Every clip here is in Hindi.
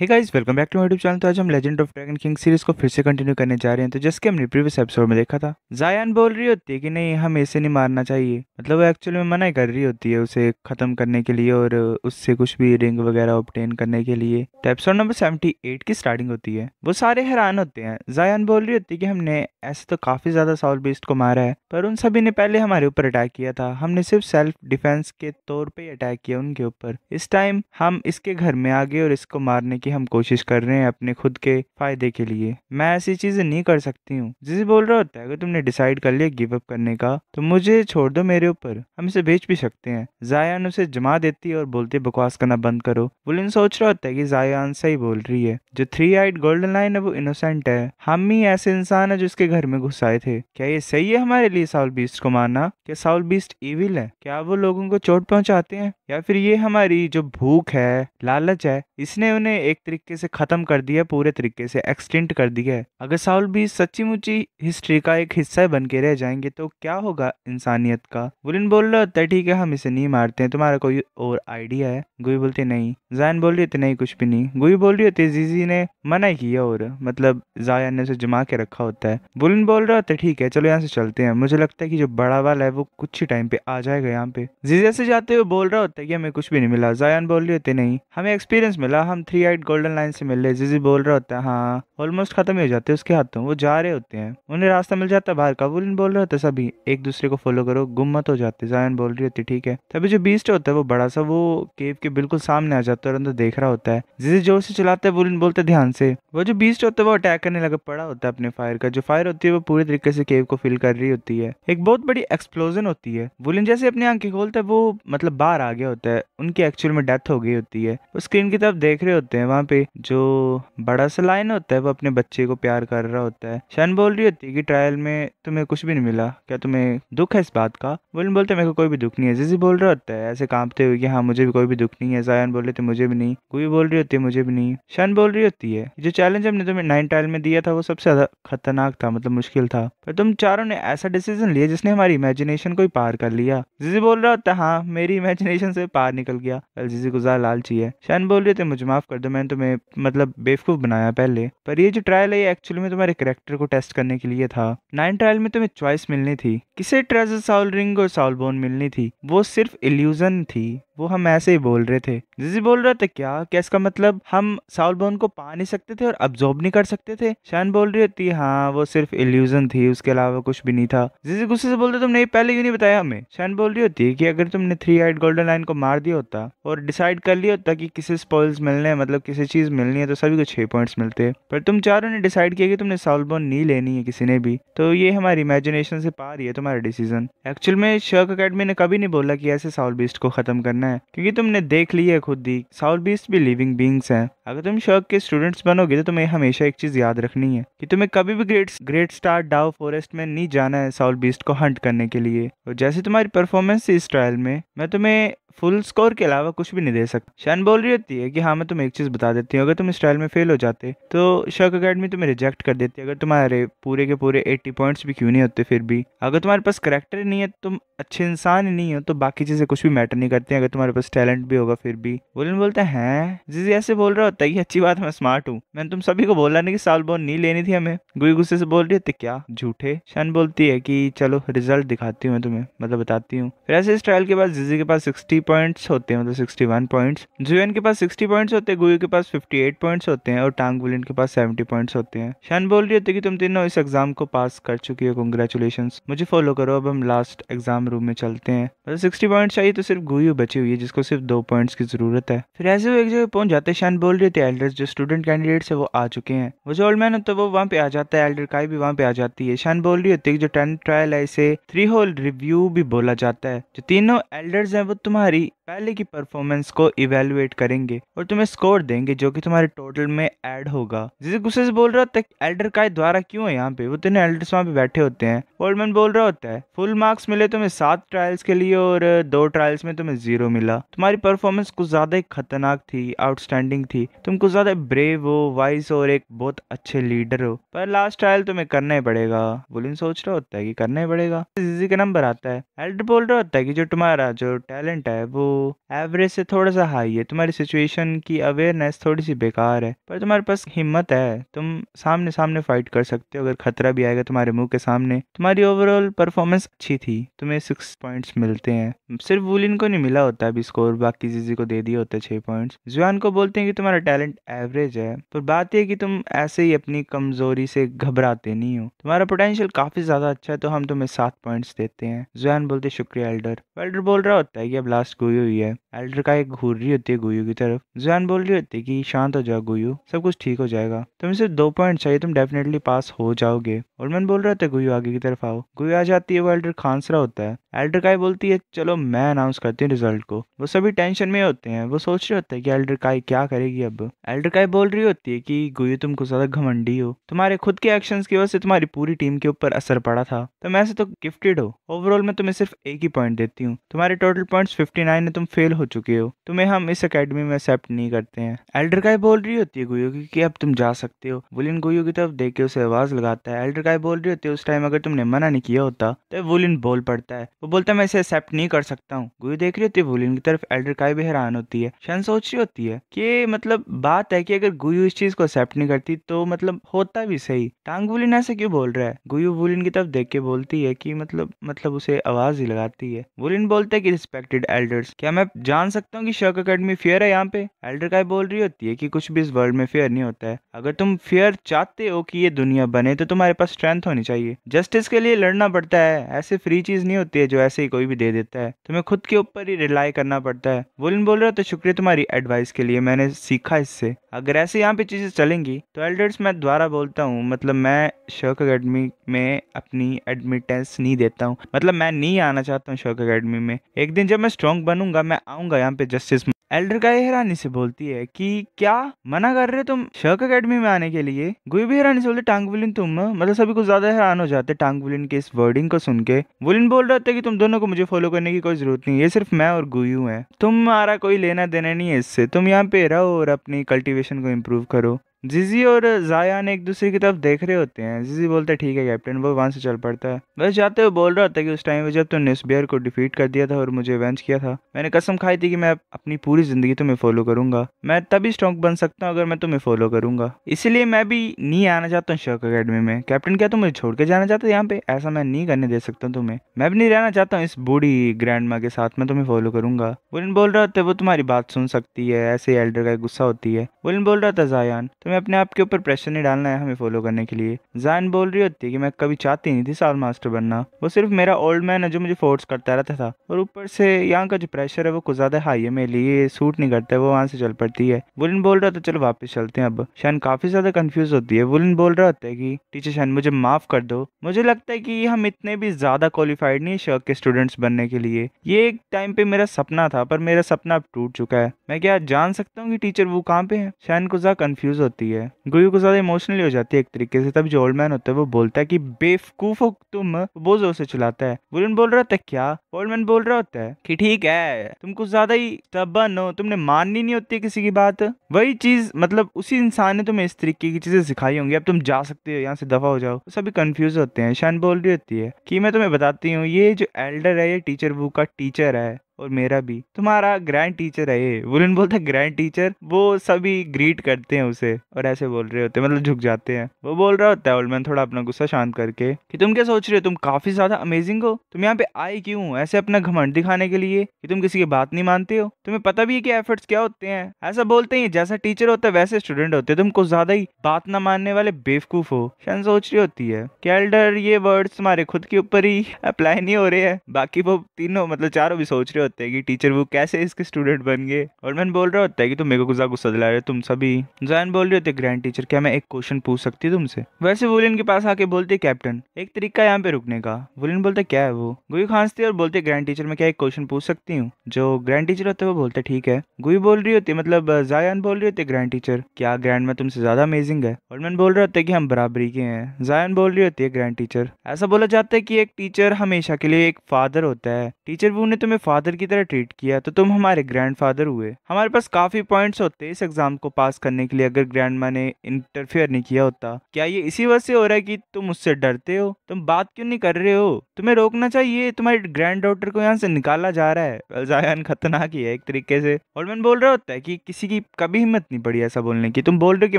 hey guys welcome back to YouTube channel तो आज हम legend of dragon king series को फिर से कंटिन्यू करने जा रहे हैं तो जैसे कि हमने प्रीवियस एपिसोड में देखा था जायान बोल रही होती है कि नहीं हम ऐसे नहीं मारना चाहिए मतलब वो एक्चुअली में मना कर रही होती है उसे खत्म करने के लिए और उससे कुछ भी रिंग वगैरह ऑप्टेन करने के लिए तो एपिसोड नंबर सेवेंटी की स्टार्टिंग होती है वो सारे हैरान होते हैं जायान बोल रही होती है कि हमने ऐसे तो काफी ज्यादा साउल बेस्ट को मारा है पर उन सभी ने पहले हमारे ऊपर अटैक किया था हमने सिर्फ सेल्फ डिफेंस के तौर पर अटैक किया उनके ऊपर इस टाइम हम इसके घर में आ गए और इसको मारने की हम कोशिश कर रहे हैं अपने खुद के फायदे के लिए मैं ऐसी चीजें नहीं कर सकती हूँ जिसे बोल रहा होता है अगर तुमने डिसाइड कर लिया गिव अप करने का तो मुझे छोड़ दो मेरे ऊपर हम इसे बेच भी सकते हैं जायान उसे जमा देती है और बोलती बकवास करना बंद करो वुलिन सोच रहा होता है कि जायान सही बोल रही है जो थ्री आइट गोल्डन लाइन है वो इनोसेंट है हम ही ऐसे इंसान है जो उसके घर में घुस आए थे क्या ये सही है हमारे लिए साउल बीस्ट को मारना क्या साउल बीस्ट इविल है क्या वो लोगों को चोट पहुंचाते हैं या फिर ये हमारी जो भूख है लालच है इसने उन्हें एक तरीके से ख़त्म कर दिया पूरे तरीके से एक्सटेंट कर दिया है अगर साउल भी सच्ची मुची हिस्ट्री का एक हिस्सा बन के रह जाएंगे तो क्या होगा इंसानियत का बुलिन बोल रहा होता है ठीक है हम इसे नहीं मारते हैं तुम्हारा कोई और आइडिया है गुई बोलते नहीं जायन बोल रही होती नहीं कुछ भी नहीं गुई बोल रही होती जीजी ने मना किया और मतलब जाया ने उसे जमा के रखा होता है बुलिन बोल रहा होता है ठीक है चलो यहाँ से चलते हैं मुझे लगता है कि जो बड़ा वाला है वो कुछ ही टाइम पे आ जाएगा यहाँ पे जीजा से जाते हुए बोल रहा होता तैयार में हमें कुछ भी नहीं मिला जायन बोल रही होती नहीं हमें एक्सपीरियंस मिला हम थ्री आइट गोल्डन लाइन से मिल रहे बोल रहा होता है हाँ ऑलमोस्ट खत्म हो जाते हैं उसके हाथों वो जा रहे होते हैं उन्हें रास्ता मिल जाता है बाहर का बोल रहे होते सभी एक दूसरे को फॉलो करो गुम मत हो जाते जायन बोल रही होती ठीक है तभी जो बीस्ट होता है वो बड़ा सा वो केव के बिल्कुल सामने आ जाता है और अंदर देख रहा होता है जिजी जोर से चलाता है बुलिन बोलते ध्यान से वो जो बीस्ट होता है वो अटैक करने लगा पड़ा होता है अपने फायर का जो फायर होती है वो पूरी तरीके से केव को फिल कर रही होती है एक बहुत बड़ी एक्सप्लोजन होती है बुलिन जैसे अपनी आंखें खोलता है वो मतलब बाहर आ गया गया होता है उनकी एक्चुअल में डेथ हो गई होती है वो स्क्रीन की तरफ देख रहे होते हैं वहाँ पे जो बड़ा सा लाइन होता है वो अपने बच्चे को प्यार कर रहा होता है शन बोल रही होती है कि ट्रायल में तुम्हें कुछ भी नहीं मिला क्या तुम्हें दुख है इस बात का बोलन बोलते मेरे को कोई भी दुख नहीं है जिजी बोल रहा होता है ऐसे कांपते हुए कि हाँ मुझे भी कोई भी दुख नहीं है जायन बोल रहे थे मुझे भी नहीं कोई बोल रही होती है मुझे भी नहीं शन बोल रही होती है जो चैलेंज हमने तुम्हें नाइन ट्रायल में दिया था वो सबसे ज्यादा खतरनाक था मतलब मुश्किल था पर तुम चारों ने ऐसा डिसीजन लिया जिसने हमारी इमेजिनेशन को ही पार कर लिया जिजी बोल रहा होता है हाँ मेरी इमेजिनेशन से पार निकल गया अलजीजी गुजार लालची है शान बोल रहे थे मुझे माफ कर दो मैंने तुम्हें मतलब बेवकूफ़ बनाया पहले पर ये जो ट्रायल है ये एक्चुअली में तुम्हारे करेक्टर को टेस्ट करने के लिए था नाइन ट्रायल में तुम्हें चॉइस मिलनी थी किसे ट्रेजर साउल रिंग और साउल बोन मिलनी थी वो सिर्फ इल्यूजन थी वो हम ऐसे ही बोल रहे थे जिजी बोल रहा था क्या क्या इसका मतलब हम साउल बोन को पा नहीं सकते थे और अब्जॉर्ब नहीं कर सकते थे शान बोल रही होती हाँ वो सिर्फ इल्यूजन थी उसके अलावा कुछ भी नहीं था जिजी गुस्से से बोलते तुमने पहले क्यों नहीं बताया हमें शान बोल रही होती है कि अगर तुमने थ्री आइट गोल्डन लाइन को मार दिया होता और डिसाइड कर लिया होता कि किसे स्पॉइल्स मिलने हैं मतलब किसी चीज़ मिलनी है तो सभी को छह पॉइंट्स मिलते हैं पर तुम चारों ने डिसाइड किया कि तुमने साउलबोन नहीं लेनी है किसी ने भी तो ये हमारी इमेजिनेशन से पा रही है तुम्हारा डिसीजन एक्चुअल में शर्क अकेडमी ने कभी नहीं बोला कि ऐसे साउल बीस्ट को खत्म करना है क्योंकि तुमने देख ली है खुद ही साउल बीस्ट भी लिविंग बींग्स हैं अगर तुम शर्क के स्टूडेंट्स बनोगे तो तुम्हें हमेशा एक चीज़ याद रखनी है कि तुम्हें कभी भी great great star Dou forest में नहीं जाना है साउल बीस्ट को हंट करने के लिए और जैसे तुम्हारी परफॉर्मेंस थी इस ट्रायल में मैं तुम्हें फुल स्कोर के अलावा कुछ भी नहीं दे सकता शान बोल रही होती है कि हाँ मैं तुम्हें एक चीज़ बता देती हूँ अगर तुम इस ट्रायल में फेल हो जाते तो शक अकेडमी तुम्हें रिजेक्ट कर देती अगर तुम्हारे पूरे के पूरे एट्टी पॉइंट्स भी क्यों नहीं होते फिर भी अगर तुम्हारे पास करेक्टर नहीं है तुम अच्छे इंसान ही नहीं हो तो बाकी चीज़ें कुछ भी मैटर नहीं करती अगर तुम्हारे पास टैलेंट भी होगा फिर भी बोलन बोलते हैं जिस ऐसे बोल रहा होता है कि अच्छी बात मैं स्मार्ट हूँ मैंने तुम सभी को बोला नहीं कि साल बोन नहीं लेनी थी हमें गुई गुस्से से बोल रही होती क्या झूठे शान बोलती है कि चलो रिजल्ट दिखाती हूँ मैं तुम्हें मतलब बताती हूँ फिर ऐसे इस ट्रायल के बाद जिजी के पास सिक्सटी पॉइंट्स होते हैं मतलब सिक्सटी वन पॉइंट्स जुएन के पास सिक्सटी पॉइंट्स होते हैं गुयू के पास फिफ्टी एट पॉइंट्स होते हैं और टांग बुलिन के पास सेवेंटी पॉइंट्स होते हैं शान बोल रही होती है कि तुम तीनों इस एग्जाम को पास कर चुकी हो कंग्रेचुलेशन मुझे फॉलो करो अब हम लास्ट एग्जाम रूम में चलते हैं मतलब सिक्सटी पॉइंट चाहिए तो सिर्फ गुयू बची हुई है जिसको सिर्फ दो पॉइंट्स की जरूरत है फिर ऐसे वो एक जगह पहुंच जाते शान बोल रही थी एल्डर्स जो स्टूडेंट कैंडिडेट्स है वो आ चुके हैं वो जो ओल्ड मैन होता है तो वो वहाँ पे आ जाता है एल्डर काई भी वहाँ पे आ जाती है शान बोल रही होती है जो टेंथ ट्रायल है इसे थ्री होल रिव्यू भी बोला जाता है जो तीनों एल्डर्स हैं वो तुम्हारी तुम्हारी पहले की परफॉर्मेंस को इवेलुएट करेंगे और तुम्हें स्कोर देंगे जो कि तुम्हारे टोटल में ऐड होगा जिसे गुस्से से बोल रहा होता है एल्डर का द्वारा क्यों है यहाँ पे वो तीनों एल्डर्स वहाँ पे बैठे होते हैं ओल्डमैन बोल रहा होता है फुल मार्क्स मिले तुम्हें सात ट्रायल्स के लिए और दो ट्रायल्स में तुम्हें जीरो मिला तुम्हारी परफॉर्मेंस कुछ ज्यादा ही खतरनाक थी आउटस्टैंडिंग थी तुम कुछ ज्यादा ब्रेव हो वाइस और एक बहुत अच्छे लीडर हो पर लास्ट ट्रायल तुम्हें करना ही पड़ेगा बुलिन सोच रहा होता है कि करना ही पड़ेगा जीजी का नंबर आता है एल्डर बोल रहा होता है कि जो तुम्हारा जो टैलेंट है वो एवरेज से थोड़ा सा हाई है तुम्हारी सिचुएशन की अवेयरनेस थोड़ी सी बेकार है पर तुम्हारे पास हिम्मत है तुम सामने सामने फाइट कर सकते हो अगर खतरा भी आएगा तुम्हारे मुंह के सामने तुम्हारी ओवरऑल परफॉर्मेंस अच्छी थी तुम्हें सिक्स पॉइंट्स मिलते हैं सिर्फ वुलिन को नहीं मिला होता अभी स्कोर बाकी जीजी को दे दिए होते छह पॉइंट जुआन को बोलते हैं कि तुम्हारा टैलेंट एवरेज है पर बात यह कि तुम ऐसे ही अपनी कमजोरी से घबराते नहीं हो तुम्हारा पोटेंशियल काफी ज्यादा अच्छा है तो हम तुम्हें सात पॉइंट्स देते हैं जुआन बोलते शुक्रिया एल्डर एल्डर बोल रहा होता है कि अब लास्ट गोयू हुई है एल्डर का एक घूर रही होती है गोयू की तरफ जैन बोल रही होती है कि शांत हो जाओ गोयू सब कुछ ठीक हो जाएगा तुम्हें सिर्फ दो पॉइंट चाहिए तुम डेफिनेटली पास हो जाओगे और ओल्डमैन बोल रहा था गोयू आगे की तरफ आओ गोयू आ जाती है वो एल्डर खांसरा होता है एल्डर काय बोलती है चलो मैं अनाउंस करती हूँ रिजल्ट को वो सभी टेंशन में होते हैं वो सोच रहे होते हैं कि एल्डर काय क्या करेगी अब एल्डर काय बोल रही होती है कि गुयू तुम कुछ ज्यादा घमंडी हो तुम्हारे खुद के एक्शन की वजह से तुम्हारी पूरी टीम के ऊपर असर पड़ा था तुम ऐसे तो गिफ्टेड हो ओवरऑल मैं तुम्हें सिर्फ एक ही पॉइंट देती हूँ तुम्हारे टोटल पॉइंट्स फिफ्टी नाइन में तुम फेल हो चुके हो तुम्हें हम इस अकेडमी में एक्सेप्ट नहीं करते हैं एल्डर काय बोल रही होती है गुयोगी की अब तुम जा सकते हो वुलिन गुयो की तरफ देख के उसे आवाज लगाता है एल्डर काय बोल रही होती है उस टाइम अगर तुमने मना नहीं किया होता तो वुलिन बोल पड़ता है वो बोलता है मैं इसे एक्सेप्ट नहीं कर सकता हूँ गुयो देख रही होती है वुलिन की तरफ एल्डर काय भी हैरान होती है शन सोच रही होती है की मतलब बात है की अगर गुयो इस चीज को एक्सेप्ट नहीं करती तो मतलब होता भी सही टांग वुलिन ऐसे क्यों बोल रहा है गुयो वुलिन की तरफ देख के बोलती है की मतलब मतलब उसे आवाज ही लगाती है वुलिन बोलते है कि रिस्पेक्टेड एल्डर एल्डर्स क्या मैं जान सकता हूँ कि शर्क अकेडमी फेयर है यहाँ पे एल्डर का बोल रही होती है कि कुछ भी इस वर्ल्ड में फेयर नहीं होता है अगर तुम फेयर चाहते हो कि ये दुनिया बने तो तुम्हारे पास स्ट्रेंथ होनी चाहिए जस्टिस के लिए लड़ना पड़ता है ऐसे फ्री चीज नहीं होती है जो ऐसे ही कोई भी दे देता है तुम्हें खुद के ऊपर ही रिलाई करना पड़ता है वोलिन बोल रहा तो शुक्रिया तुम्हारी एडवाइस के लिए मैंने सीखा इससे अगर ऐसे यहाँ पे चीजें चलेंगी तो एल्डर्स मैं द्वारा बोलता हूँ मतलब मैं शर्क अकेडमी में अपनी एडमिटेंस नहीं देता हूँ मतलब मैं नहीं आना चाहता हूँ शर्क अकेडमी में एक दिन जब मैं स्ट्रॉन्ग मॉन्ग बनूंगा मैं आऊंगा यहाँ पे जस्टिस एल्डर का हैरानी से बोलती है कि क्या मना कर रहे तुम शर्क अकेडमी में आने के लिए गुई भी हैरानी से बोलते टांग वुलिन तुम मतलब सभी कुछ ज्यादा हैरान हो जाते टांग वुलिन के इस वर्डिंग को सुन के वुलिन बोल रहा था कि तुम दोनों को मुझे फॉलो करने की कोई जरूरत नहीं है सिर्फ मैं और गुयू है तुम्हारा कोई लेना देना नहीं है इससे तुम यहाँ पे रहो और अपनी कल्टिवेशन को इम्प्रूव करो जीजी और जायान एक दूसरे की तरफ देख रहे होते हैं जीजी बोलते हैं ठीक है कैप्टन वो वहाँ से चल पड़ता है बस जाते हुए बोल रहा होता है कि उस टाइम जब तुमने तो स्पेयर को डिफीट कर दिया था और मुझे वेंच किया था मैंने कसम खाई थी कि मैं अपनी पूरी जिंदगी तुम्हें फॉलो करूंगा मैं तभी स्ट्रॉन्ग बन सकता हूँ अगर मैं तुम्हें फॉलो करूंगा इसलिए मैं भी नहीं आना चाहता हूँ शर्क अकेडमी में कैप्टन क्या तुम मुझे छोड़ के जाना चाहते यहाँ पे ऐसा मैं नहीं करने दे सकता तुम्हें मैं भी नहीं रहना चाहता हूँ इस बूढ़ी ग्रैंड के साथ मैं तुम्हें फॉलो करूंगा बुलिन बोल रहा होता है वो तुम्हारी बात सुन सकती है ऐसे एल्डर का गुस्सा होती है बुलिन बोल रहा था जायान तुम्हें हमें अपने आप के ऊपर प्रेशर नहीं डालना है हमें फॉलो करने के लिए जैन बोल रही होती है कि मैं कभी चाहती नहीं थी साल मास्टर बनना वो सिर्फ मेरा ओल्ड मैन है जो मुझे फोर्स करता रहता था और ऊपर से यहाँ का जो प्रेशर है वो कुछ ज्यादा हाई है मेरे लिए सूट नहीं करता वो वहाँ से चल पड़ती है वुलन बोल रहा था चलो वापस चलते हैं अब शैन काफी ज्यादा कंफ्यूज होती है वुलन बोल रहा होता है की टीचर शैन मुझे माफ कर दो मुझे लगता है की हम इतने भी ज्यादा क्वालिफाइड नहीं है शर्क के स्टूडेंट्स बनने के लिए ये एक टाइम पे मेरा सपना था पर मेरा सपना अब टूट चुका है मैं क्या जान सकता हूँ कि टीचर वो कहाँ पे है शैन ज्यादा कंफ्यूज होती होती है गुयू को ज्यादा इमोशनली हो जाती है एक तरीके से तब जो ओल्ड मैन होता है वो बोलता है कि बेवकूफ हो तुम वो जोर से चलाता है वुलन बोल रहा था क्या ओल्ड मैन बोल रहा होता है कि ठीक है तुम कुछ ज्यादा ही तबन हो तुमने माननी नहीं होती किसी की बात वही चीज मतलब उसी इंसान ने तुम्हें इस तरीके की चीजें सिखाई होंगी अब तुम जा सकते हो यहाँ से दफा हो जाओ सभी कंफ्यूज होते हैं शान बोल रही होती है कि मैं तुम्हें बताती हूँ ये जो एल्डर है ये टीचर वो का टीचर है और मेरा भी तुम्हारा ग्रैंड टीचर है ये वुलन बोलता ग्रैंड टीचर वो सभी ग्रीट करते हैं उसे और ऐसे बोल रहे होते हैं मतलब झुक जाते हैं वो बोल रहा होता है ओल्डमैन थोड़ा अपना गुस्सा शांत करके कि तुम क्या सोच रहे हो तुम काफी ज्यादा अमेजिंग हो तुम यहाँ पे आए क्यों ऐसे अपना घमंड दिखाने के लिए कि तुम किसी की बात नहीं मानते हो तुम्हें पता भी है कि एफर्ट्स क्या होते हैं ऐसा बोलते हैं जैसा टीचर होता है वैसे स्टूडेंट होते हैं तुम कुछ ज्यादा ही बात ना मानने वाले बेवकूफ हो शायद सोच रही होती है कि ये वर्ड्स तुम्हारे खुद के ऊपर ही अप्लाई नहीं हो रहे हैं बाकी वो तीनों मतलब चारों भी सोच रहे होते हैं कि टीचर वो कैसे इसके स्टूडेंट बन गए और मैंने बोल रहा होता है कि तुम मेरे को गुस्सा गुस्सा दिला रहे हो तुम सभी जैन बोल रहे होते ग्रैंड टीचर क्या मैं एक क्वेश्चन पूछ सकती हूँ तुमसे वैसे वुलिन के पास आके बोलते कैप्टन एक तरीका यहाँ पे रुकने का वुलिन बोलते क्या है वो गुई खांसते और बोलते ग्रैंड टीचर मैं क्या एक क्वेश्चन पूछ सकती हूँ जो ग्रैंड टीचर होते वो बोलते ठीक है गुई बोल रही होती मतलब जायन बोल रही होती ग्रैंड टीचर क्या ग्रैंड में तुमसे ज्यादा अमेजिंग है और मैंने बोल रहा होता है कि हम बराबरी के हैं जायन बोल रही होती है ग्रैंड टीचर ऐसा बोला जाता है कि एक टीचर हमेशा के लिए एक फादर होता है टीचर वो ने तुम्हें फादर की तरह ट्रीट किया तो तुम हमारे ग्रैंड फादर हुए हमारे पास काफ़ी पॉइंट्स होते इस एग्ज़ाम को पास करने के लिए अगर ग्रैंड ने इंटरफेयर नहीं किया होता क्या ये इसी वजह से हो रहा है कि तुम उससे डरते हो तुम बात क्यों नहीं कर रहे हो तुम्हें रोकना चाहिए तुम्हारी ग्रैंड डॉटर को यहाँ से निकाला जा रहा है अलजायन खतरनाक ही है एक तरीके से होलमैन बोल रहा होता है कि किसी की कभी हिम्मत नहीं पड़ी ऐसा बोलने की तुम बोल रहे हो कि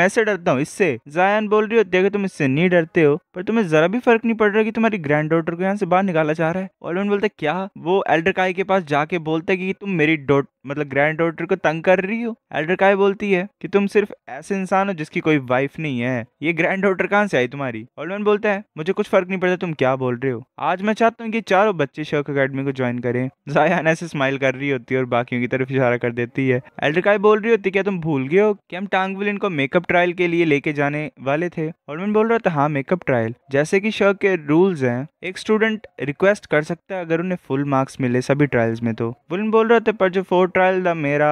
मैं इससे डरता हूँ इससे जायन बोल रही होती है कि तुम इससे नहीं डरते हो पर तुम्हें जरा भी फर्क नहीं पड़ रहा कि तुम्हारी ग्रैंड डॉटर को यहाँ से बाहर निकाला जा रहा है होलमैन बोलता है क्या वो एल्डर काई के पास जा जाके बोलते कि तुम मेरी डॉट मतलब ग्रैंड डॉटर को तंग कर रही हो एल्डर काय बोलती है कि तुम सिर्फ ऐसे इंसान हो जिसकी कोई वाइफ नहीं है ये ग्रैंड डॉटर कहाँ से आई तुम्हारी ओल्डमैन बोलता है मुझे कुछ फर्क नहीं पड़ता तुम क्या बोल रहे हो आज मैं चाहता हूँ कि चारों बच्चे शर्क अकेडमी को ज्वाइन करें जायान ऐसे स्माइल कर रही होती है और बाकियों की तरफ इशारा कर देती है एल्डर काय बोल रही होती क्या तुम भूल गए हो कि हम टांग इनको मेकअप ट्रायल के लिए लेके जाने वाले थे ओल्डमैन बोल रहा था हाँ मेकअप ट्रायल जैसे की शर्क के रूल्स है एक स्टूडेंट रिक्वेस्ट कर सकता है अगर उन्हें फुल मार्क्स मिले सभी ट्रायल्स में तो बोल रहा था पर जो फोर्थ ट्रायल द मेरा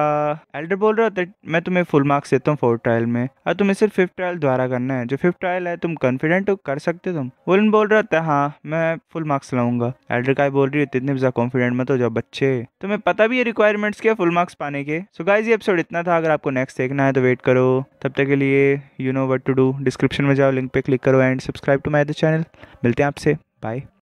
एल्डर बोल रहा था तो मैं तुम्हें फुल मार्क्स देता हूँ फोर्थ ट्रायल में और तुम्हें सिर्फ फिफ्थ ट्रायल द्वारा करना है जो फिफ्थ ट्रायल है तुम कॉन्फिडेंट हो कर सकते हो तुम वुलन बोल रहा था हाँ मैं फुल मार्क्स लाऊंगा एल्डर का बोल रही है इतने ज़्यादा कॉन्फिडेंट मत हो जाओ बच्चे तुम्हें पता भी है रिक्वायरमेंट्स क्या फुल मार्क्स पाने के सो गाइज ये एपिसोड इतना था अगर आपको नेक्स्ट देखना है तो वेट करो तब तक के लिए you know what to do description में जाओ लिंक पे क्लिक करो and subscribe to my the channel मिलते हैं आपसे बाय